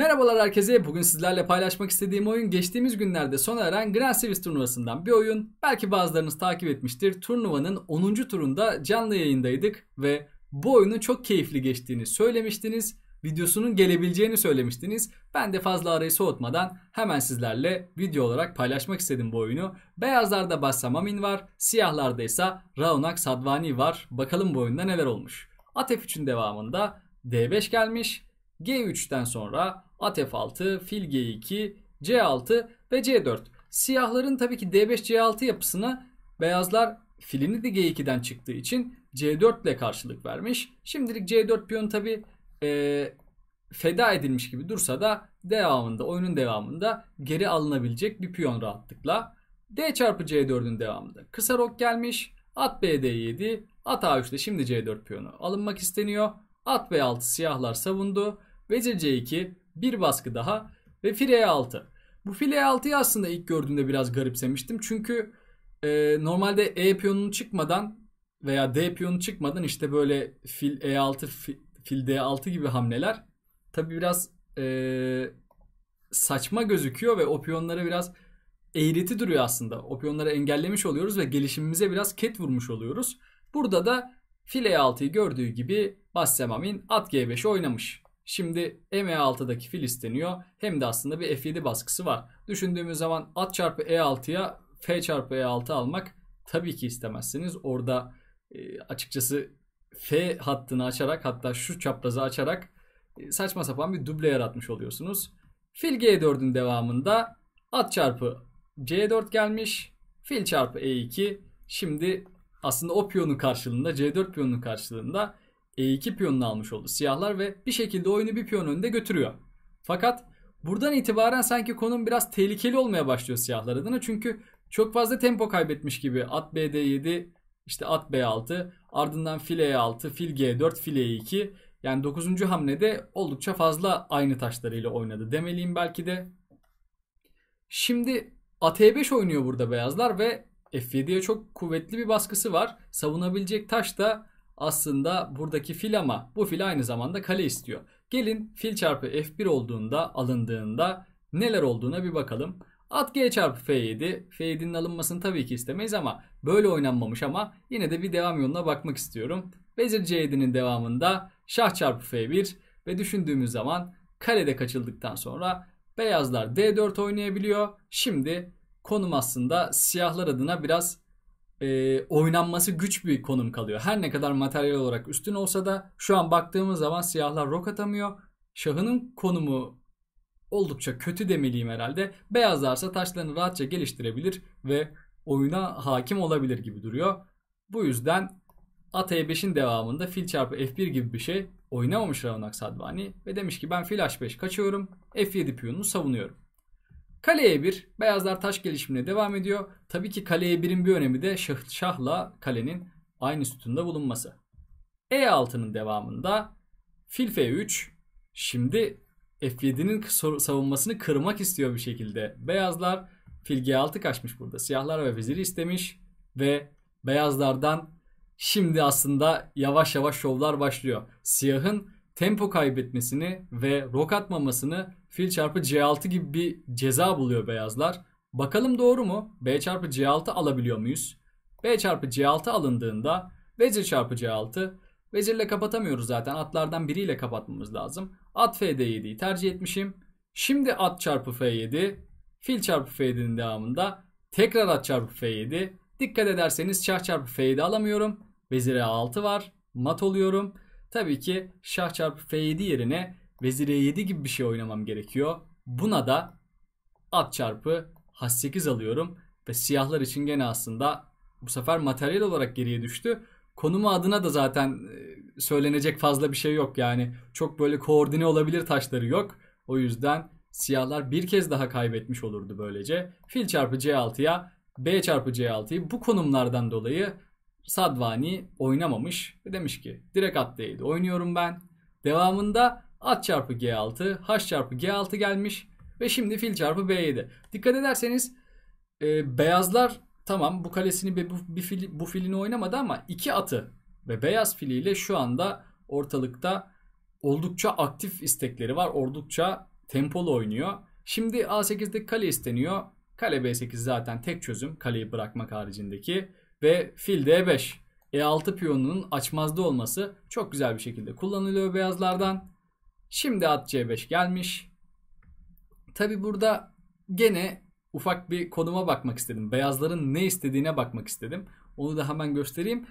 Merhabalar herkese. Bugün sizlerle paylaşmak istediğim oyun geçtiğimiz günlerde sona eren Grand Series turnuvasından bir oyun. Belki bazılarınız takip etmiştir. Turnuvanın 10. turunda canlı yayındaydık ve bu oyunun çok keyifli geçtiğini söylemiştiniz. Videosunun gelebileceğini söylemiştiniz. Ben de fazla arayı soğutmadan hemen sizlerle video olarak paylaşmak istedim bu oyunu. Beyazlarda Bassamamin var, siyahlarda ise Raunak Sadvani var. Bakalım bu oyunda neler olmuş. At F3'ün devamında D5 gelmiş. G3'ten sonra At F6, fil G2, C6 ve C4. Siyahların tabii ki D5 C6 yapısına beyazlar filini de G2'den çıktığı için C4 ile karşılık vermiş. Şimdilik C4 piyon tabii e, feda edilmiş gibi dursa da devamında oyunun devamında geri alınabilecek bir piyon rahatlıkla. D çarpı C4'ün devamında kısa rok gelmiş. At BD7, at a 3de şimdi C4 piyonu alınmak isteniyor. At B6 siyahlar savundu. Vezir C2 bir baskı daha ve file 6. Bu file 6'yı aslında ilk gördüğümde biraz garipsemiştim. Çünkü e, normalde E piyonunun çıkmadan veya D piyonu çıkmadan işte böyle fil E6 fil, fil D6 gibi hamleler tabi biraz e, saçma gözüküyor ve o piyonlara biraz eğreti duruyor aslında. O piyonları engellemiş oluyoruz ve gelişimimize biraz ket vurmuş oluyoruz. Burada da fil e 6'yı gördüğü gibi Bassemamin at g 5 oynamış. Şimdi M6'daki e fil isteniyor. Hem de aslında bir F7 baskısı var. Düşündüğümüz zaman at çarpı E6'ya F çarpı E6 almak tabii ki istemezsiniz. Orada e, açıkçası F hattını açarak hatta şu çaprazı açarak e, saçma sapan bir duble yaratmış oluyorsunuz. Fil G4'ün devamında at çarpı C4 gelmiş. Fil çarpı E2. Şimdi aslında o piyonun karşılığında C4 piyonun karşılığında e2 piyonunu almış oldu siyahlar ve bir şekilde oyunu bir piyon önünde götürüyor. Fakat buradan itibaren sanki konum biraz tehlikeli olmaya başlıyor siyahlar adına. Çünkü çok fazla tempo kaybetmiş gibi at BD7 işte at B6 ardından e fil E6 fil G4 fil E2 yani 9. hamlede oldukça fazla aynı taşlarıyla oynadı demeliyim belki de. Şimdi at E5 oynuyor burada beyazlar ve F7'ye çok kuvvetli bir baskısı var. Savunabilecek taş da aslında buradaki fil ama bu fil aynı zamanda kale istiyor. Gelin fil çarpı f1 olduğunda alındığında neler olduğuna bir bakalım. At g çarpı f7. f7'nin alınmasını tabii ki istemeyiz ama böyle oynanmamış ama yine de bir devam yoluna bakmak istiyorum. Vezir c7'nin devamında şah çarpı f1 ve düşündüğümüz zaman kalede kaçıldıktan sonra beyazlar d4 oynayabiliyor. Şimdi konum aslında siyahlar adına biraz e, oynanması güç bir konum kalıyor. Her ne kadar materyal olarak üstün olsa da şu an baktığımız zaman siyahlar rok atamıyor. Şahının konumu oldukça kötü demeliyim herhalde. Beyazlarsa taşlarını rahatça geliştirebilir ve oyuna hakim olabilir gibi duruyor. Bu yüzden at e5'in devamında fil çarpı f1 gibi bir şey oynamamış Ravnak Sadvani ve demiş ki ben fil h5 kaçıyorum f7 piyonunu savunuyorum. Kaleye E1 beyazlar taş gelişimine devam ediyor. Tabii ki Kaleye E1'in bir önemi de şah, şahla kalenin aynı sütunda bulunması. E6'nın devamında fil F3 şimdi F7'nin savunmasını kırmak istiyor bir şekilde. Beyazlar fil G6 kaçmış burada. Siyahlar ve veziri istemiş ve beyazlardan şimdi aslında yavaş yavaş şovlar başlıyor. Siyahın tempo kaybetmesini ve rok atmamasını fil çarpı C6 gibi bir ceza buluyor beyazlar. Bakalım doğru mu? B çarpı C6 alabiliyor muyuz? B çarpı C6 alındığında vezir çarpı C6 vezirle kapatamıyoruz zaten atlardan biriyle kapatmamız lazım. At Fd7'yi tercih etmişim. Şimdi at çarpı F7 fil çarpı F7'nin devamında tekrar at çarpı F7 dikkat ederseniz şah çarpı F7 alamıyorum. Vezire 6 var mat oluyorum. Tabii ki şah çarpı f7 yerine vezir e7 gibi bir şey oynamam gerekiyor. Buna da at çarpı h8 alıyorum. Ve siyahlar için gene aslında bu sefer materyal olarak geriye düştü. Konumu adına da zaten e, söylenecek fazla bir şey yok. Yani çok böyle koordine olabilir taşları yok. O yüzden siyahlar bir kez daha kaybetmiş olurdu böylece. Fil çarpı c6'ya B çarpı C6'yı bu konumlardan dolayı Sadvani oynamamış ve demiş ki direkt at d oynuyorum ben. Devamında at çarpı G6, H çarpı G6 gelmiş ve şimdi fil çarpı B7. Dikkat ederseniz e, beyazlar tamam bu kalesini bu, bir fili, bu filini oynamadı ama iki atı ve beyaz filiyle şu anda ortalıkta oldukça aktif istekleri var. Oldukça tempolu oynuyor. Şimdi a 8de kale isteniyor. Kale B8 zaten tek çözüm kaleyi bırakmak haricindeki ve fil d 5 E6 piyonunun açmazda olması çok güzel bir şekilde kullanılıyor beyazlardan. Şimdi at C5 gelmiş. Tabi burada gene ufak bir konuma bakmak istedim. Beyazların ne istediğine bakmak istedim. Onu da hemen göstereyim.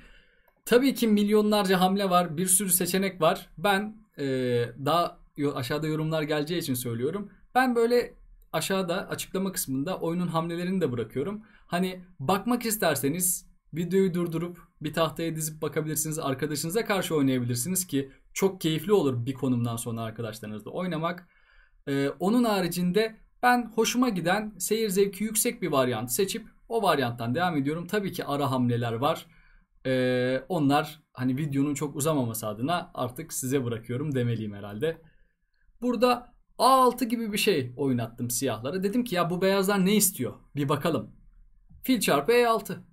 Tabii ki milyonlarca hamle var. Bir sürü seçenek var. Ben ee, daha aşağıda yorumlar geleceği için söylüyorum. Ben böyle aşağıda açıklama kısmında oyunun hamlelerini de bırakıyorum. Hani bakmak isterseniz Videoyu durdurup bir tahtaya dizip bakabilirsiniz. Arkadaşınıza karşı oynayabilirsiniz ki çok keyifli olur bir konumdan sonra arkadaşlarınızla oynamak. Ee, onun haricinde ben hoşuma giden seyir zevki yüksek bir varyant seçip o varyanttan devam ediyorum. Tabii ki ara hamleler var. Ee, onlar hani videonun çok uzamaması adına artık size bırakıyorum demeliyim herhalde. Burada A6 gibi bir şey oynattım siyahlara. Dedim ki ya bu beyazlar ne istiyor? Bir bakalım. Fil çarpı E6.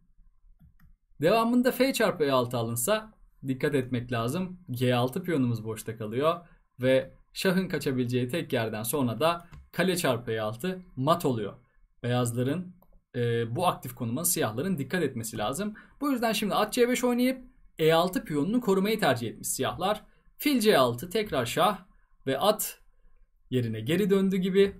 Devamında F çarpı E6 alınsa dikkat etmek lazım. G6 piyonumuz boşta kalıyor ve şahın kaçabileceği tek yerden sonra da kale çarpı E6 mat oluyor. Beyazların e, bu aktif konuma siyahların dikkat etmesi lazım. Bu yüzden şimdi at C5 oynayıp E6 piyonunu korumayı tercih etmiş siyahlar. Fil C6 tekrar şah ve at yerine geri döndü gibi.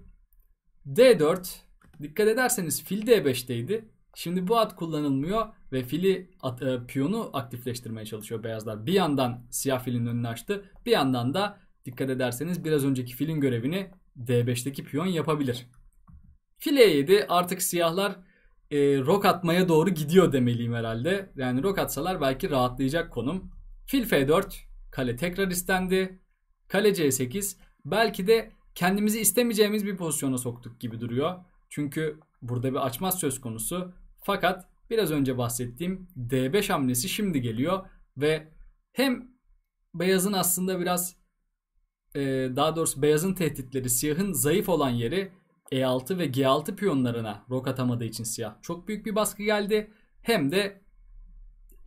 D4 dikkat ederseniz fil D5'teydi. Şimdi bu at kullanılmıyor ve fili at, e, piyonu aktifleştirmeye çalışıyor beyazlar. Bir yandan siyah filin önünü açtı. Bir yandan da dikkat ederseniz biraz önceki filin görevini D5'teki piyon yapabilir. Fil E7 artık siyahlar e, rok atmaya doğru gidiyor demeliyim herhalde. Yani rok atsalar belki rahatlayacak konum. Fil F4 kale tekrar istendi. Kale C8 belki de kendimizi istemeyeceğimiz bir pozisyona soktuk gibi duruyor. Çünkü burada bir açmaz söz konusu. Fakat biraz önce bahsettiğim D5 hamlesi şimdi geliyor ve hem beyazın aslında biraz e, daha doğrusu beyazın tehditleri siyahın zayıf olan yeri E6 ve G6 piyonlarına rok atamadığı için siyah çok büyük bir baskı geldi. Hem de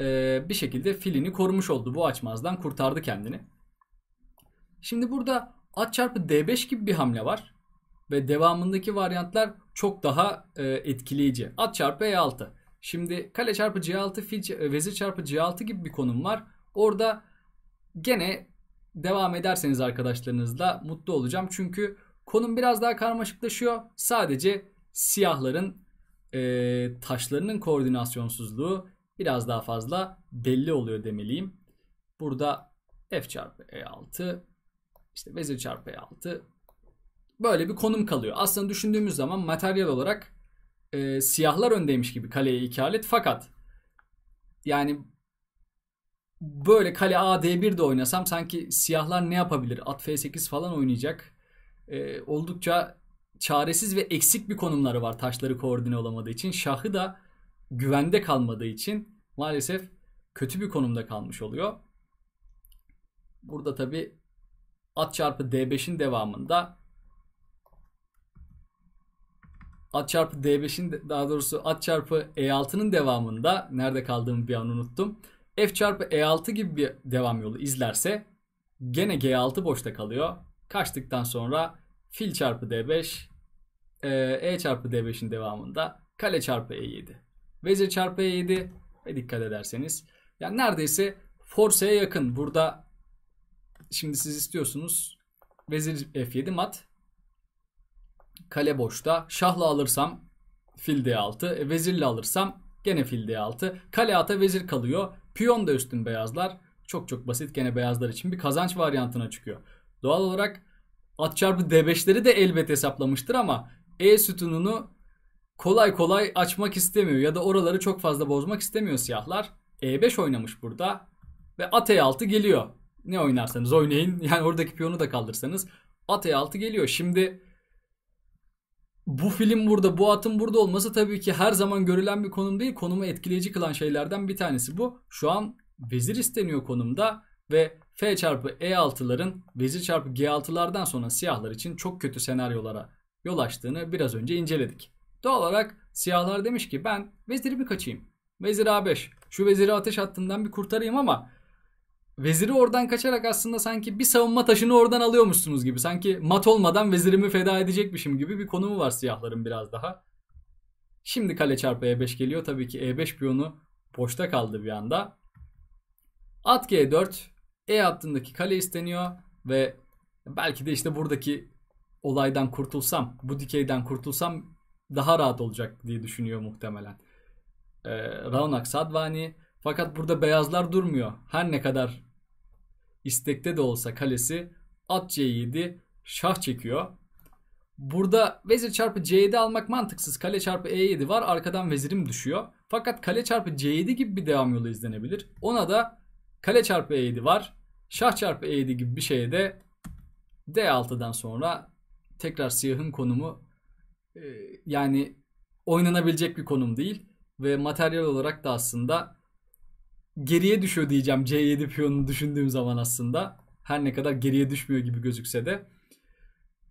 e, bir şekilde filini korumuş oldu. Bu açmazdan kurtardı kendini. Şimdi burada at çarpı D5 gibi bir hamle var ve devamındaki varyantlar çok daha e, etkileyici. At çarpı E6. Şimdi kale çarpı C6, fil, e, vezir çarpı C6 gibi bir konum var. Orada gene devam ederseniz arkadaşlarınızla mutlu olacağım. Çünkü konum biraz daha karmaşıklaşıyor. Sadece siyahların e, taşlarının koordinasyonsuzluğu biraz daha fazla belli oluyor demeliyim. Burada F çarpı E6 işte vezir çarpı E6 böyle bir konum kalıyor. Aslında düşündüğümüz zaman materyal olarak e, siyahlar öndeymiş gibi kaleye ikalet fakat yani böyle kale A D1 de oynasam sanki siyahlar ne yapabilir? At F8 falan oynayacak. E, oldukça çaresiz ve eksik bir konumları var taşları koordine olamadığı için. Şahı da güvende kalmadığı için maalesef kötü bir konumda kalmış oluyor. Burada tabi at çarpı D5'in devamında at çarpı D5'in daha doğrusu at çarpı E6'nın devamında nerede kaldığımı bir an unuttum. F çarpı E6 gibi bir devam yolu izlerse gene G6 boşta kalıyor. Kaçtıktan sonra fil çarpı D5 e, e çarpı D5'in devamında kale çarpı E7 Vezir çarpı E7 ve dikkat ederseniz yani neredeyse force'ye yakın. Burada şimdi siz istiyorsunuz vezir F7 mat Kale boşta. Şahla alırsam fil d6. E, vezirle alırsam gene fil d6. Kale ata vezir kalıyor. Piyon da üstün beyazlar. Çok çok basit gene beyazlar için bir kazanç varyantına çıkıyor. Doğal olarak at çarpı d5'leri de elbet hesaplamıştır ama e sütununu kolay kolay açmak istemiyor ya da oraları çok fazla bozmak istemiyor siyahlar. E5 oynamış burada ve at e6 geliyor. Ne oynarsanız oynayın yani oradaki piyonu da kaldırsanız at e6 geliyor. Şimdi bu film burada, bu atın burada olması tabii ki her zaman görülen bir konum değil. Konumu etkileyici kılan şeylerden bir tanesi bu. Şu an vezir isteniyor konumda ve F çarpı E6'ların vezir çarpı G6'lardan sonra siyahlar için çok kötü senaryolara yol açtığını biraz önce inceledik. Doğal olarak siyahlar demiş ki ben veziri bir kaçayım. Vezir A5. Şu veziri ateş hattından bir kurtarayım ama Veziri oradan kaçarak aslında sanki bir savunma taşını oradan alıyormuşsunuz gibi. Sanki mat olmadan vezirimi feda edecekmişim gibi bir konumu var siyahların biraz daha. Şimdi kale çarpı e5 geliyor. Tabii ki e5 piyonu boşta kaldı bir anda. At g4. E hattındaki kale isteniyor. Ve belki de işte buradaki olaydan kurtulsam, bu dikeyden kurtulsam daha rahat olacak diye düşünüyor muhtemelen. Ee, Raunak Sadvani. Fakat burada beyazlar durmuyor. Her ne kadar istekte de olsa kalesi at c7 şah çekiyor. Burada vezir çarpı c7 almak mantıksız. Kale çarpı e7 var. Arkadan vezirim düşüyor. Fakat kale çarpı c7 gibi bir devam yolu izlenebilir. Ona da kale çarpı e7 var. Şah çarpı e7 gibi bir şeye de d6'dan sonra tekrar siyahın konumu e, yani oynanabilecek bir konum değil. Ve materyal olarak da aslında geriye düşüyor diyeceğim C7 piyonunu düşündüğüm zaman aslında. Her ne kadar geriye düşmüyor gibi gözükse de.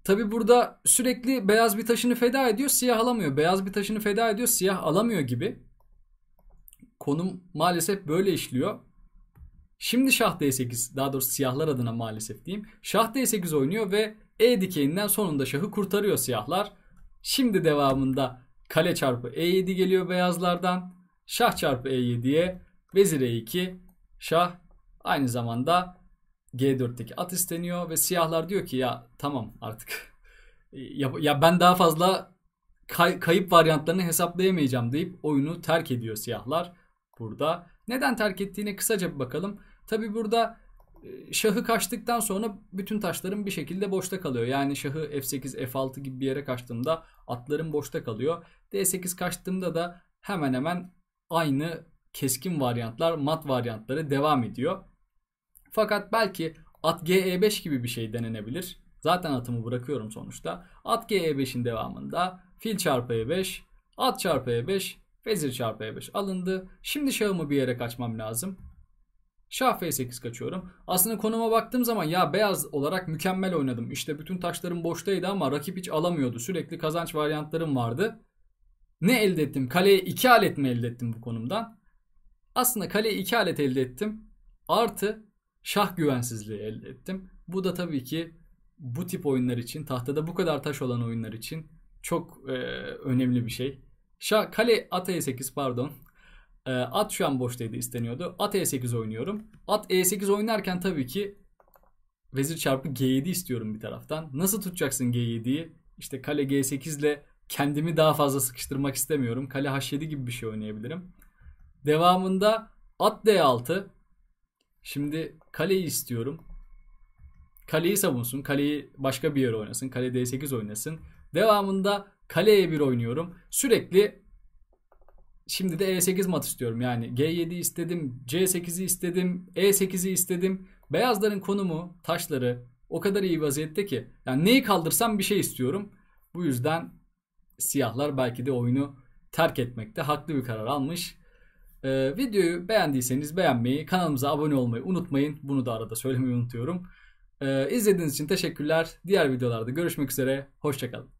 Tabi burada sürekli beyaz bir taşını feda ediyor siyah alamıyor. Beyaz bir taşını feda ediyor siyah alamıyor gibi. Konum maalesef böyle işliyor. Şimdi şah d8 daha doğrusu siyahlar adına maalesef diyeyim. Şah d8 oynuyor ve e dikeyinden sonunda şahı kurtarıyor siyahlar. Şimdi devamında kale çarpı e7 geliyor beyazlardan. Şah çarpı e7'ye Vezir E2, şah aynı zamanda G4'teki at isteniyor ve siyahlar diyor ki ya tamam artık e, ya, ya ben daha fazla kay, kayıp varyantlarını hesaplayamayacağım deyip oyunu terk ediyor siyahlar burada. Neden terk ettiğine kısaca bir bakalım. Tabi burada e, şahı kaçtıktan sonra bütün taşların bir şekilde boşta kalıyor. Yani şahı F8, F6 gibi bir yere kaçtığımda atlarım boşta kalıyor. D8 kaçtığımda da hemen hemen aynı keskin varyantlar, mat varyantları devam ediyor. Fakat belki at GE5 gibi bir şey denenebilir. Zaten atımı bırakıyorum sonuçta. At GE5'in devamında fil çarpı E5, at çarpı E5, vezir çarpı E5 alındı. Şimdi şahımı bir yere kaçmam lazım. Şah F8 kaçıyorum. Aslında konuma baktığım zaman ya beyaz olarak mükemmel oynadım. İşte bütün taşlarım boştaydı ama rakip hiç alamıyordu. Sürekli kazanç varyantlarım vardı. Ne elde ettim? Kaleye 2 alet mi elde ettim bu konumdan? Aslında kaleye 2 alet elde ettim. Artı şah güvensizliği elde ettim. Bu da tabii ki bu tip oyunlar için, tahtada bu kadar taş olan oyunlar için çok e, önemli bir şey. Şah, kale at e8 pardon. E, at şu an boştaydı isteniyordu. At e8 oynuyorum. At e8 oynarken tabii ki vezir çarpı g7 istiyorum bir taraftan. Nasıl tutacaksın g7'yi? İşte kale g8 ile kendimi daha fazla sıkıştırmak istemiyorum. Kale h7 gibi bir şey oynayabilirim. Devamında at D6. Şimdi kaleyi istiyorum. Kaleyi savunsun. Kaleyi başka bir yere oynasın. Kale D8 oynasın. Devamında kale E1 oynuyorum. Sürekli şimdi de E8 mat istiyorum. Yani G7 istedim, C8'i istedim, E8'i istedim. Beyazların konumu, taşları o kadar iyi vaziyette ki. Yani neyi kaldırsam bir şey istiyorum. Bu yüzden siyahlar belki de oyunu terk etmekte haklı bir karar almış. Ee, videoyu beğendiyseniz beğenmeyi, kanalımıza abone olmayı unutmayın. Bunu da arada söylemeyi unutuyorum. Ee, izlediğiniz için teşekkürler. Diğer videolarda görüşmek üzere. Hoşçakalın.